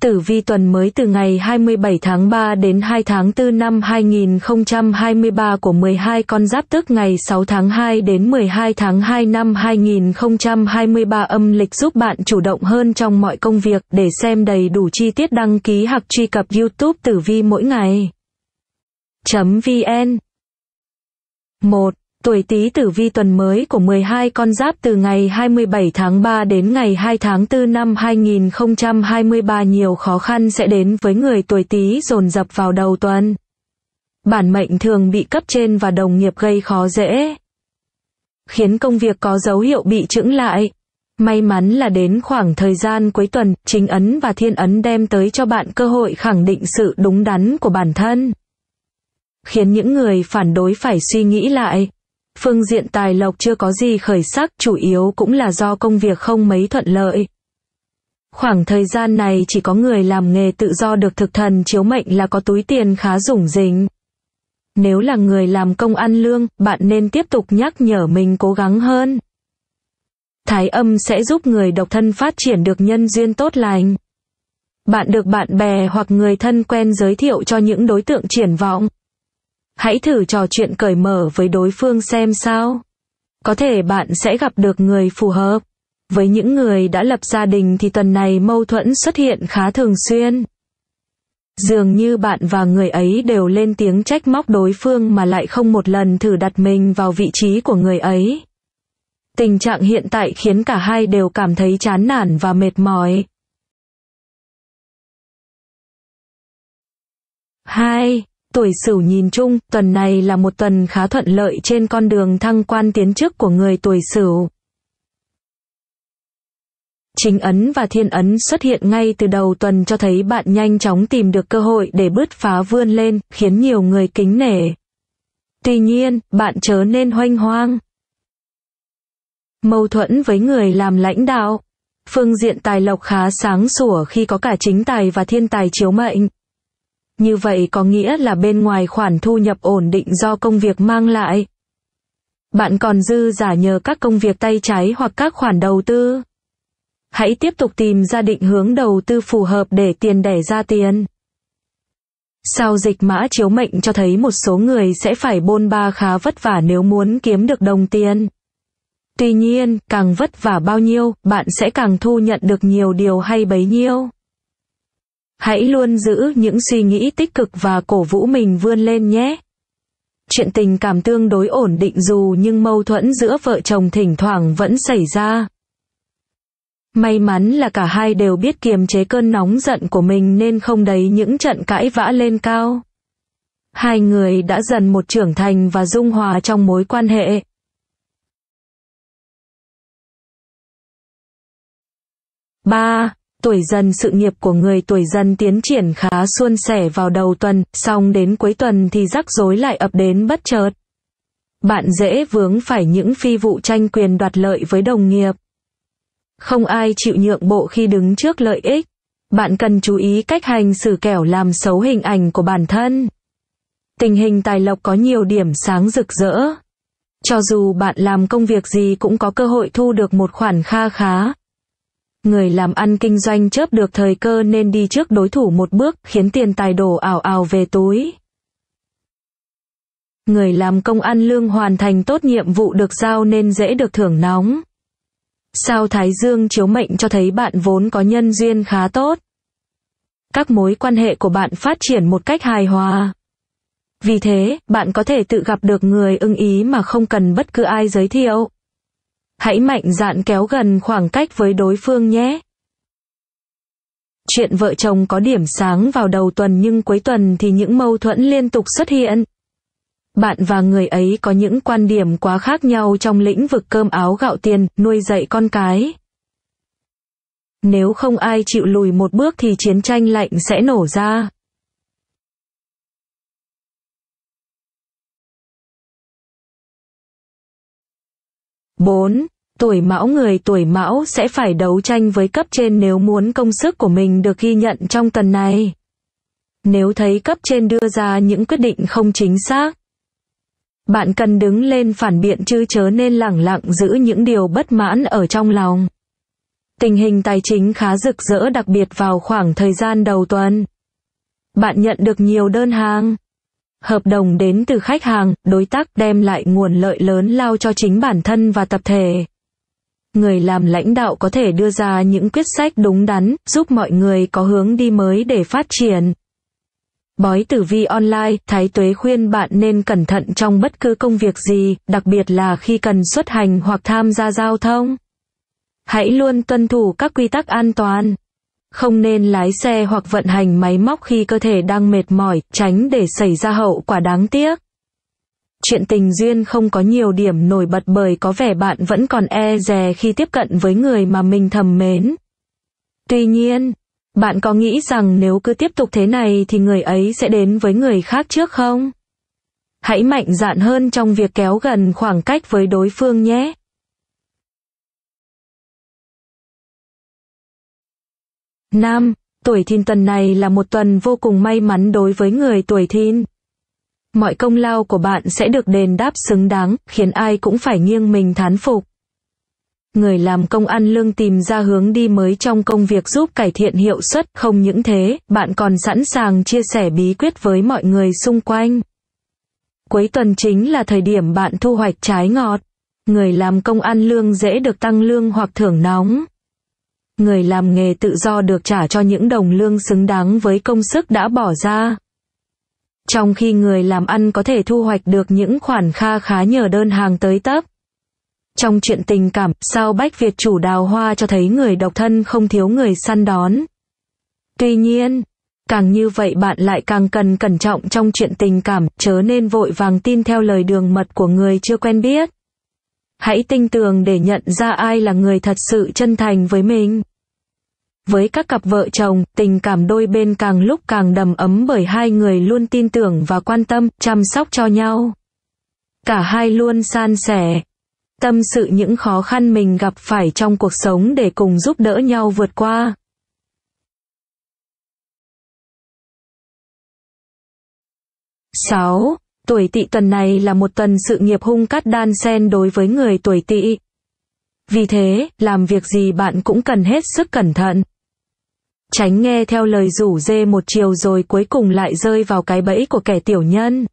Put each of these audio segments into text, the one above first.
Tử Vi tuần mới từ ngày 27 tháng 3 đến 2 tháng 4 năm 2023 của 12 con giáp tức ngày 6 tháng 2 đến 12 tháng 2 năm 2023 âm lịch giúp bạn chủ động hơn trong mọi công việc để xem đầy đủ chi tiết đăng ký hoặc truy cập youtube tử vi mỗi ngày. VN 1. Tuổi Tý Tử Vi tuần mới của 12 con giáp từ ngày 27 tháng 3 đến ngày 2 tháng 4 năm 2023 nhiều khó khăn sẽ đến với người tuổi Tý dồn dập vào đầu tuần. Bản mệnh thường bị cấp trên và đồng nghiệp gây khó dễ, khiến công việc có dấu hiệu bị chững lại. May mắn là đến khoảng thời gian cuối tuần, chính ấn và thiên ấn đem tới cho bạn cơ hội khẳng định sự đúng đắn của bản thân. Khiến những người phản đối phải suy nghĩ lại, Phương diện tài lộc chưa có gì khởi sắc chủ yếu cũng là do công việc không mấy thuận lợi. Khoảng thời gian này chỉ có người làm nghề tự do được thực thần chiếu mệnh là có túi tiền khá rủng rỉnh. Nếu là người làm công ăn lương, bạn nên tiếp tục nhắc nhở mình cố gắng hơn. Thái âm sẽ giúp người độc thân phát triển được nhân duyên tốt lành. Bạn được bạn bè hoặc người thân quen giới thiệu cho những đối tượng triển vọng hãy thử trò chuyện cởi mở với đối phương xem sao có thể bạn sẽ gặp được người phù hợp với những người đã lập gia đình thì tuần này mâu thuẫn xuất hiện khá thường xuyên dường như bạn và người ấy đều lên tiếng trách móc đối phương mà lại không một lần thử đặt mình vào vị trí của người ấy tình trạng hiện tại khiến cả hai đều cảm thấy chán nản và mệt mỏi hai Tuổi Sửu nhìn chung, tuần này là một tuần khá thuận lợi trên con đường thăng quan tiến chức của người tuổi Sửu. Chính ấn và thiên ấn xuất hiện ngay từ đầu tuần cho thấy bạn nhanh chóng tìm được cơ hội để bứt phá vươn lên, khiến nhiều người kính nể. Tuy nhiên, bạn chớ nên hoanh hoang. Mâu thuẫn với người làm lãnh đạo. Phương diện tài lộc khá sáng sủa khi có cả chính tài và thiên tài chiếu mệnh, như vậy có nghĩa là bên ngoài khoản thu nhập ổn định do công việc mang lại. Bạn còn dư giả nhờ các công việc tay trái hoặc các khoản đầu tư. Hãy tiếp tục tìm ra định hướng đầu tư phù hợp để tiền đẻ ra tiền. Sao dịch mã chiếu mệnh cho thấy một số người sẽ phải bôn ba khá vất vả nếu muốn kiếm được đồng tiền. Tuy nhiên, càng vất vả bao nhiêu, bạn sẽ càng thu nhận được nhiều điều hay bấy nhiêu. Hãy luôn giữ những suy nghĩ tích cực và cổ vũ mình vươn lên nhé. Chuyện tình cảm tương đối ổn định dù nhưng mâu thuẫn giữa vợ chồng thỉnh thoảng vẫn xảy ra. May mắn là cả hai đều biết kiềm chế cơn nóng giận của mình nên không đấy những trận cãi vã lên cao. Hai người đã dần một trưởng thành và dung hòa trong mối quan hệ. ba Tuổi dần sự nghiệp của người tuổi dần tiến triển khá suôn sẻ vào đầu tuần, xong đến cuối tuần thì rắc rối lại ập đến bất chợt. Bạn dễ vướng phải những phi vụ tranh quyền đoạt lợi với đồng nghiệp. Không ai chịu nhượng bộ khi đứng trước lợi ích. Bạn cần chú ý cách hành xử kẻo làm xấu hình ảnh của bản thân. Tình hình tài lộc có nhiều điểm sáng rực rỡ. Cho dù bạn làm công việc gì cũng có cơ hội thu được một khoản kha khá, Người làm ăn kinh doanh chớp được thời cơ nên đi trước đối thủ một bước, khiến tiền tài đổ ảo ảo về túi. Người làm công ăn lương hoàn thành tốt nhiệm vụ được giao nên dễ được thưởng nóng. Sao Thái Dương chiếu mệnh cho thấy bạn vốn có nhân duyên khá tốt. Các mối quan hệ của bạn phát triển một cách hài hòa. Vì thế, bạn có thể tự gặp được người ưng ý mà không cần bất cứ ai giới thiệu. Hãy mạnh dạn kéo gần khoảng cách với đối phương nhé. Chuyện vợ chồng có điểm sáng vào đầu tuần nhưng cuối tuần thì những mâu thuẫn liên tục xuất hiện. Bạn và người ấy có những quan điểm quá khác nhau trong lĩnh vực cơm áo gạo tiền, nuôi dạy con cái. Nếu không ai chịu lùi một bước thì chiến tranh lạnh sẽ nổ ra. 4. Tuổi mão người tuổi mão sẽ phải đấu tranh với cấp trên nếu muốn công sức của mình được ghi nhận trong tuần này. Nếu thấy cấp trên đưa ra những quyết định không chính xác, bạn cần đứng lên phản biện chứ chớ nên lẳng lặng giữ những điều bất mãn ở trong lòng. Tình hình tài chính khá rực rỡ đặc biệt vào khoảng thời gian đầu tuần. Bạn nhận được nhiều đơn hàng, Hợp đồng đến từ khách hàng, đối tác đem lại nguồn lợi lớn lao cho chính bản thân và tập thể. Người làm lãnh đạo có thể đưa ra những quyết sách đúng đắn, giúp mọi người có hướng đi mới để phát triển. Bói tử vi online, Thái Tuế khuyên bạn nên cẩn thận trong bất cứ công việc gì, đặc biệt là khi cần xuất hành hoặc tham gia giao thông. Hãy luôn tuân thủ các quy tắc an toàn. Không nên lái xe hoặc vận hành máy móc khi cơ thể đang mệt mỏi, tránh để xảy ra hậu quả đáng tiếc. Chuyện tình duyên không có nhiều điểm nổi bật bởi có vẻ bạn vẫn còn e dè khi tiếp cận với người mà mình thầm mến. Tuy nhiên, bạn có nghĩ rằng nếu cứ tiếp tục thế này thì người ấy sẽ đến với người khác trước không? Hãy mạnh dạn hơn trong việc kéo gần khoảng cách với đối phương nhé. Nam, tuổi thìn tuần này là một tuần vô cùng may mắn đối với người tuổi thìn. Mọi công lao của bạn sẽ được đền đáp xứng đáng, khiến ai cũng phải nghiêng mình thán phục. Người làm công ăn lương tìm ra hướng đi mới trong công việc giúp cải thiện hiệu suất, không những thế, bạn còn sẵn sàng chia sẻ bí quyết với mọi người xung quanh. Cuối tuần chính là thời điểm bạn thu hoạch trái ngọt. Người làm công ăn lương dễ được tăng lương hoặc thưởng nóng người làm nghề tự do được trả cho những đồng lương xứng đáng với công sức đã bỏ ra. Trong khi người làm ăn có thể thu hoạch được những khoản kha khá nhờ đơn hàng tới tấp. Trong chuyện tình cảm, sao Bách Việt chủ đào hoa cho thấy người độc thân không thiếu người săn đón. Tuy nhiên, càng như vậy bạn lại càng cần cẩn trọng trong chuyện tình cảm, chớ nên vội vàng tin theo lời đường mật của người chưa quen biết. Hãy tinh tường để nhận ra ai là người thật sự chân thành với mình. Với các cặp vợ chồng, tình cảm đôi bên càng lúc càng đầm ấm bởi hai người luôn tin tưởng và quan tâm, chăm sóc cho nhau. Cả hai luôn san sẻ, tâm sự những khó khăn mình gặp phải trong cuộc sống để cùng giúp đỡ nhau vượt qua. sáu Tuổi tỵ tuần này là một tuần sự nghiệp hung cắt đan sen đối với người tuổi tỵ. Vì thế, làm việc gì bạn cũng cần hết sức cẩn thận tránh nghe theo lời rủ dê một chiều rồi cuối cùng lại rơi vào cái bẫy của kẻ tiểu nhân.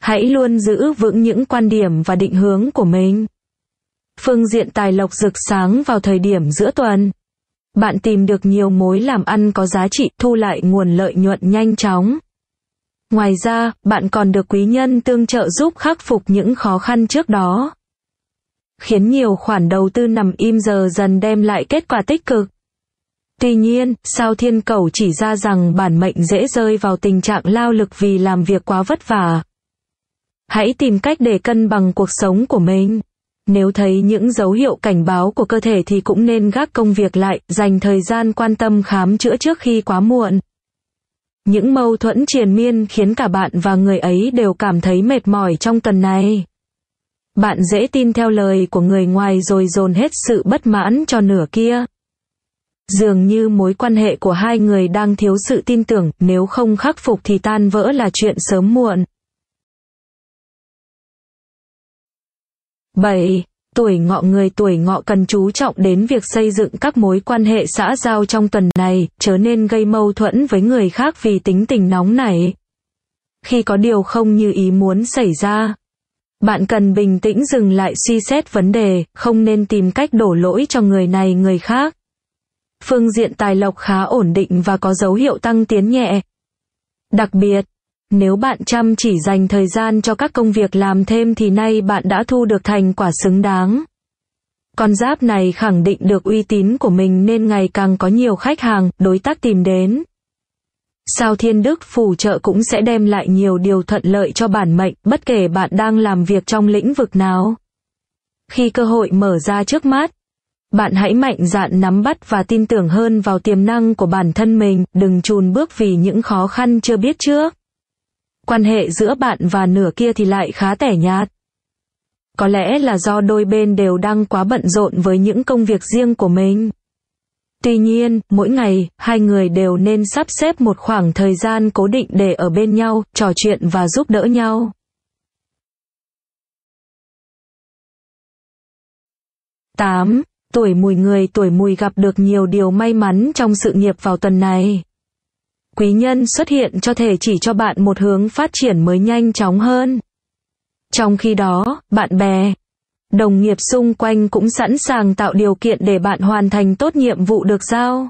Hãy luôn giữ vững những quan điểm và định hướng của mình. Phương diện tài lộc rực sáng vào thời điểm giữa tuần. Bạn tìm được nhiều mối làm ăn có giá trị thu lại nguồn lợi nhuận nhanh chóng. Ngoài ra, bạn còn được quý nhân tương trợ giúp khắc phục những khó khăn trước đó. Khiến nhiều khoản đầu tư nằm im giờ dần đem lại kết quả tích cực. Tuy nhiên, sao thiên cầu chỉ ra rằng bản mệnh dễ rơi vào tình trạng lao lực vì làm việc quá vất vả. Hãy tìm cách để cân bằng cuộc sống của mình. Nếu thấy những dấu hiệu cảnh báo của cơ thể thì cũng nên gác công việc lại, dành thời gian quan tâm khám chữa trước khi quá muộn. Những mâu thuẫn triền miên khiến cả bạn và người ấy đều cảm thấy mệt mỏi trong tuần này. Bạn dễ tin theo lời của người ngoài rồi dồn hết sự bất mãn cho nửa kia. Dường như mối quan hệ của hai người đang thiếu sự tin tưởng, nếu không khắc phục thì tan vỡ là chuyện sớm muộn. 7. Tuổi ngọ người tuổi ngọ cần chú trọng đến việc xây dựng các mối quan hệ xã giao trong tuần này, chớ nên gây mâu thuẫn với người khác vì tính tình nóng nảy. Khi có điều không như ý muốn xảy ra, bạn cần bình tĩnh dừng lại suy xét vấn đề, không nên tìm cách đổ lỗi cho người này người khác phương diện tài lộc khá ổn định và có dấu hiệu tăng tiến nhẹ. Đặc biệt, nếu bạn chăm chỉ dành thời gian cho các công việc làm thêm thì nay bạn đã thu được thành quả xứng đáng. Con giáp này khẳng định được uy tín của mình nên ngày càng có nhiều khách hàng, đối tác tìm đến. Sao thiên đức phù trợ cũng sẽ đem lại nhiều điều thuận lợi cho bản mệnh, bất kể bạn đang làm việc trong lĩnh vực nào. Khi cơ hội mở ra trước mắt, bạn hãy mạnh dạn nắm bắt và tin tưởng hơn vào tiềm năng của bản thân mình, đừng chùn bước vì những khó khăn chưa biết trước. Quan hệ giữa bạn và nửa kia thì lại khá tẻ nhạt. Có lẽ là do đôi bên đều đang quá bận rộn với những công việc riêng của mình. Tuy nhiên, mỗi ngày, hai người đều nên sắp xếp một khoảng thời gian cố định để ở bên nhau, trò chuyện và giúp đỡ nhau. Tám Tuổi mùi người tuổi mùi gặp được nhiều điều may mắn trong sự nghiệp vào tuần này. Quý nhân xuất hiện cho thể chỉ cho bạn một hướng phát triển mới nhanh chóng hơn. Trong khi đó, bạn bè, đồng nghiệp xung quanh cũng sẵn sàng tạo điều kiện để bạn hoàn thành tốt nhiệm vụ được giao.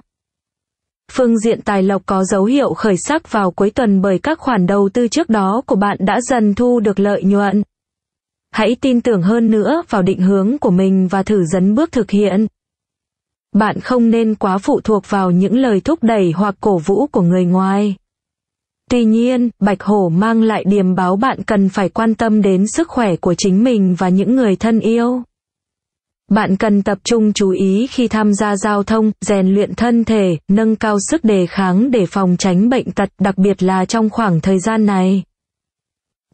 Phương diện tài lộc có dấu hiệu khởi sắc vào cuối tuần bởi các khoản đầu tư trước đó của bạn đã dần thu được lợi nhuận hãy tin tưởng hơn nữa vào định hướng của mình và thử dấn bước thực hiện. Bạn không nên quá phụ thuộc vào những lời thúc đẩy hoặc cổ vũ của người ngoài. Tuy nhiên, bạch hổ mang lại điềm báo bạn cần phải quan tâm đến sức khỏe của chính mình và những người thân yêu. Bạn cần tập trung chú ý khi tham gia giao thông, rèn luyện thân thể, nâng cao sức đề kháng để phòng tránh bệnh tật, đặc biệt là trong khoảng thời gian này.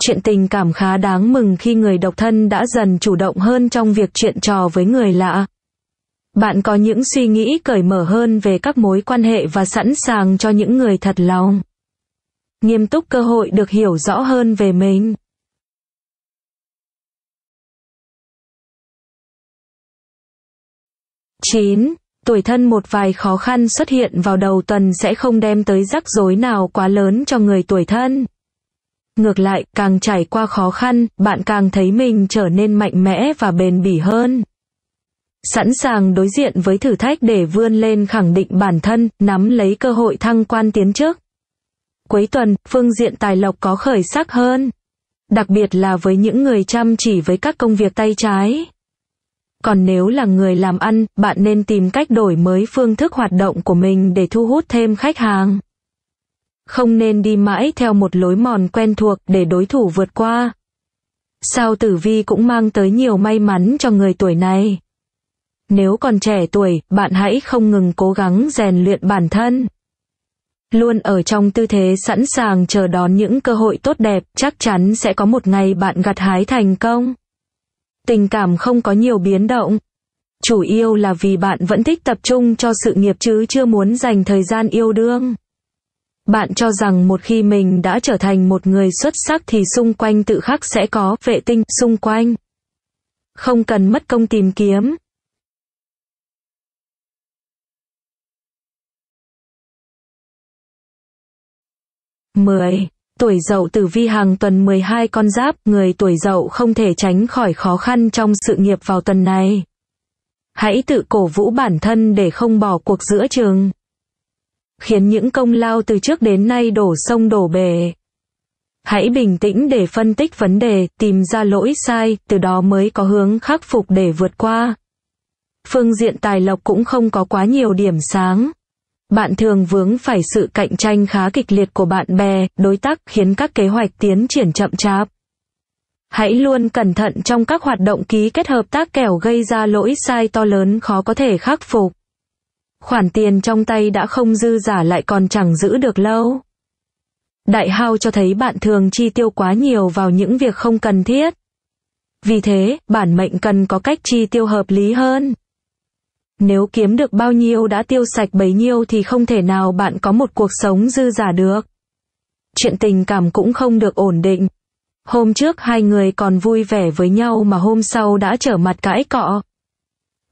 Chuyện tình cảm khá đáng mừng khi người độc thân đã dần chủ động hơn trong việc chuyện trò với người lạ. Bạn có những suy nghĩ cởi mở hơn về các mối quan hệ và sẵn sàng cho những người thật lòng. Nghiêm túc cơ hội được hiểu rõ hơn về mình. chín Tuổi thân một vài khó khăn xuất hiện vào đầu tuần sẽ không đem tới rắc rối nào quá lớn cho người tuổi thân. Ngược lại, càng trải qua khó khăn, bạn càng thấy mình trở nên mạnh mẽ và bền bỉ hơn. Sẵn sàng đối diện với thử thách để vươn lên khẳng định bản thân, nắm lấy cơ hội thăng quan tiến trước. Cuối tuần, phương diện tài lộc có khởi sắc hơn. Đặc biệt là với những người chăm chỉ với các công việc tay trái. Còn nếu là người làm ăn, bạn nên tìm cách đổi mới phương thức hoạt động của mình để thu hút thêm khách hàng không nên đi mãi theo một lối mòn quen thuộc để đối thủ vượt qua. Sao tử vi cũng mang tới nhiều may mắn cho người tuổi này. Nếu còn trẻ tuổi, bạn hãy không ngừng cố gắng rèn luyện bản thân. Luôn ở trong tư thế sẵn sàng chờ đón những cơ hội tốt đẹp, chắc chắn sẽ có một ngày bạn gặt hái thành công. Tình cảm không có nhiều biến động. Chủ yêu là vì bạn vẫn thích tập trung cho sự nghiệp chứ chưa muốn dành thời gian yêu đương. Bạn cho rằng một khi mình đã trở thành một người xuất sắc thì xung quanh tự khắc sẽ có vệ tinh xung quanh. Không cần mất công tìm kiếm. Mười Tuổi dậu tử vi hàng tuần 12 con giáp, người tuổi dậu không thể tránh khỏi khó khăn trong sự nghiệp vào tuần này. Hãy tự cổ vũ bản thân để không bỏ cuộc giữa trường khiến những công lao từ trước đến nay đổ sông đổ bể. Hãy bình tĩnh để phân tích vấn đề, tìm ra lỗi sai, từ đó mới có hướng khắc phục để vượt qua. Phương diện tài lộc cũng không có quá nhiều điểm sáng. Bạn thường vướng phải sự cạnh tranh khá kịch liệt của bạn bè, đối tác khiến các kế hoạch tiến triển chậm chạp. Hãy luôn cẩn thận trong các hoạt động ký kết hợp tác kẻo gây ra lỗi sai to lớn khó có thể khắc phục. Khoản tiền trong tay đã không dư giả lại còn chẳng giữ được lâu. Đại hao cho thấy bạn thường chi tiêu quá nhiều vào những việc không cần thiết. Vì thế, bản mệnh cần có cách chi tiêu hợp lý hơn. Nếu kiếm được bao nhiêu đã tiêu sạch bấy nhiêu thì không thể nào bạn có một cuộc sống dư giả được. Chuyện tình cảm cũng không được ổn định. Hôm trước hai người còn vui vẻ với nhau mà hôm sau đã trở mặt cãi cọ.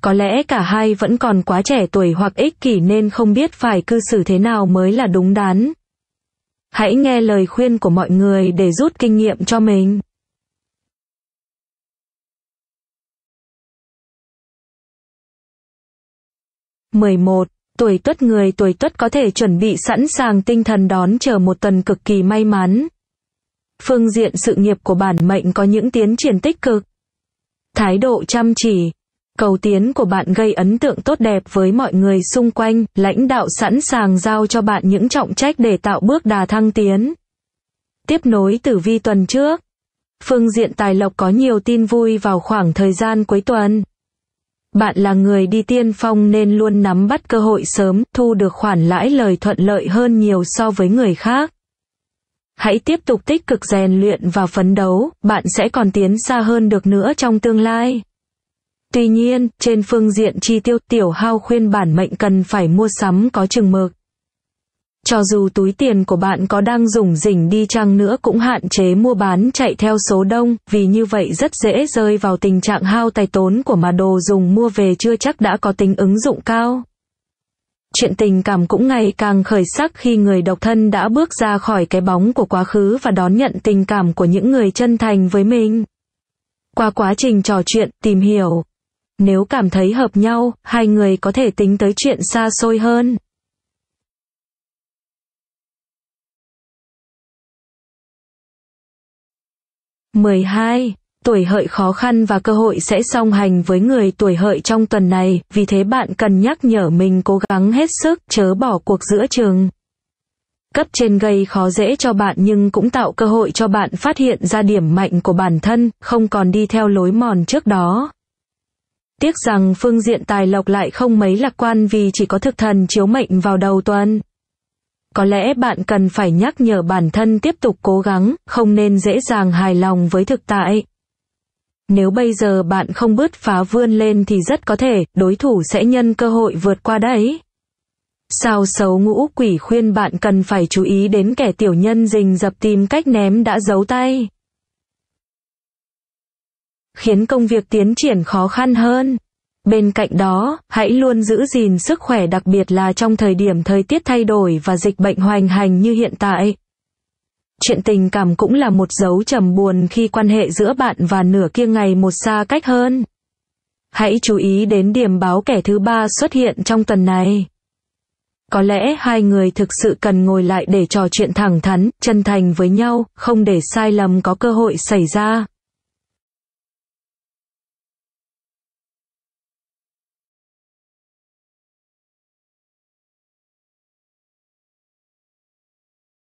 Có lẽ cả hai vẫn còn quá trẻ tuổi hoặc ích kỷ nên không biết phải cư xử thế nào mới là đúng đắn. Hãy nghe lời khuyên của mọi người để rút kinh nghiệm cho mình. Mười một Tuổi tuất người tuổi tuất có thể chuẩn bị sẵn sàng tinh thần đón chờ một tuần cực kỳ may mắn. Phương diện sự nghiệp của bản mệnh có những tiến triển tích cực. Thái độ chăm chỉ, Cầu tiến của bạn gây ấn tượng tốt đẹp với mọi người xung quanh, lãnh đạo sẵn sàng giao cho bạn những trọng trách để tạo bước đà thăng tiến. Tiếp nối tử vi tuần trước. Phương diện tài lộc có nhiều tin vui vào khoảng thời gian cuối tuần. Bạn là người đi tiên phong nên luôn nắm bắt cơ hội sớm, thu được khoản lãi lời thuận lợi hơn nhiều so với người khác. Hãy tiếp tục tích cực rèn luyện và phấn đấu, bạn sẽ còn tiến xa hơn được nữa trong tương lai. Tuy nhiên, trên phương diện chi tiêu tiểu hao khuyên bản mệnh cần phải mua sắm có chừng mực. Cho dù túi tiền của bạn có đang dùng rỉnh đi chăng nữa cũng hạn chế mua bán chạy theo số đông, vì như vậy rất dễ rơi vào tình trạng hao tài tốn của mà đồ dùng mua về chưa chắc đã có tính ứng dụng cao. Chuyện tình cảm cũng ngày càng khởi sắc khi người độc thân đã bước ra khỏi cái bóng của quá khứ và đón nhận tình cảm của những người chân thành với mình. Qua quá trình trò chuyện, tìm hiểu, nếu cảm thấy hợp nhau, hai người có thể tính tới chuyện xa xôi hơn. mười hai Tuổi hợi khó khăn và cơ hội sẽ song hành với người tuổi hợi trong tuần này, vì thế bạn cần nhắc nhở mình cố gắng hết sức, chớ bỏ cuộc giữa trường. Cấp trên gây khó dễ cho bạn nhưng cũng tạo cơ hội cho bạn phát hiện ra điểm mạnh của bản thân, không còn đi theo lối mòn trước đó. Tiếc rằng phương diện tài lộc lại không mấy lạc quan vì chỉ có thực thần chiếu mệnh vào đầu tuần. Có lẽ bạn cần phải nhắc nhở bản thân tiếp tục cố gắng, không nên dễ dàng hài lòng với thực tại. Nếu bây giờ bạn không bứt phá vươn lên thì rất có thể, đối thủ sẽ nhân cơ hội vượt qua đấy. Sao xấu ngũ quỷ khuyên bạn cần phải chú ý đến kẻ tiểu nhân rình dập tìm cách ném đã giấu tay khiến công việc tiến triển khó khăn hơn. Bên cạnh đó, hãy luôn giữ gìn sức khỏe đặc biệt là trong thời điểm thời tiết thay đổi và dịch bệnh hoành hành như hiện tại. Chuyện tình cảm cũng là một dấu trầm buồn khi quan hệ giữa bạn và nửa kia ngày một xa cách hơn. Hãy chú ý đến điểm báo kẻ thứ ba xuất hiện trong tuần này. Có lẽ hai người thực sự cần ngồi lại để trò chuyện thẳng thắn, chân thành với nhau, không để sai lầm có cơ hội xảy ra.